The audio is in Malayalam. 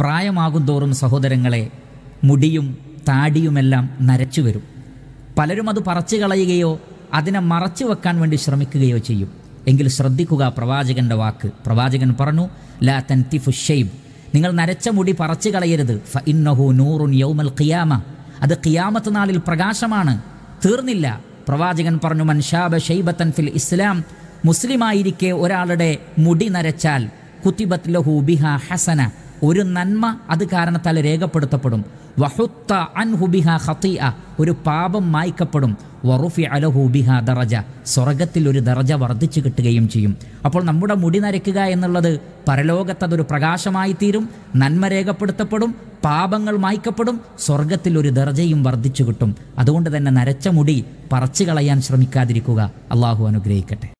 പ്രായമാകുന്തോറും സഹോദരങ്ങളെ മുടിയും താടിയുമെല്ലാം നരച്ചു വരും പലരും അത് പറച്ചു കളയുകയോ അതിനെ മറച്ചു വെക്കാൻ വേണ്ടി ശ്രമിക്കുകയോ ചെയ്യും എങ്കിൽ ശ്രദ്ധിക്കുക പ്രവാചകന്റെ വാക്ക് പ്രവാചകൻ പറഞ്ഞു ലാ തൻ തിഫുഷൈബ് നിങ്ങൾ നരച്ച മുടി പറച്ചു കളയരുത് ഫ ഇന്നഹു നൂറുൻ യൗമൽ ഖിയാമ അത് ഖിയാമത്ത് നാളിൽ പ്രകാശമാണ് തീർന്നില്ല പ്രവാചകൻ പറഞ്ഞു മൻഷാബ ഷൈബത്തൻ ഫിൽ ഇസ്ലാം മുസ്ലിമായിരിക്കെ ഒരാളുടെ മുടി നരച്ചാൽ കുത്തിബത്ത് ലഹു ബിഹ ഹസന ഒരു നന്മ അത് കാരണത്താൽ രേഖപ്പെടുത്തപ്പെടും വഹുത്ത അൻഹുബിഹ ഹത്തിയ ഒരു പാപം മായ്ക്കപ്പെടും വറുഫി അലഹുബിഹ ദറജ സ്വർഗത്തിൽ ഒരു ദറജ വർദ്ധിച്ചു കിട്ടുകയും ചെയ്യും അപ്പോൾ നമ്മുടെ മുടി നരയ്ക്കുക എന്നുള്ളത് പരലോകത്ത് അതൊരു പ്രകാശമായി തീരും നന്മ രേഖപ്പെടുത്തപ്പെടും പാപങ്ങൾ മായ്ക്കപ്പെടും സ്വർഗത്തിൽ ഒരു ദർജയും വർദ്ധിച്ചു കിട്ടും അതുകൊണ്ട് തന്നെ നരച്ച മുടി പറച്ചു കളയാൻ ശ്രമിക്കാതിരിക്കുക അള്ളാഹു അനുഗ്രഹിക്കട്ടെ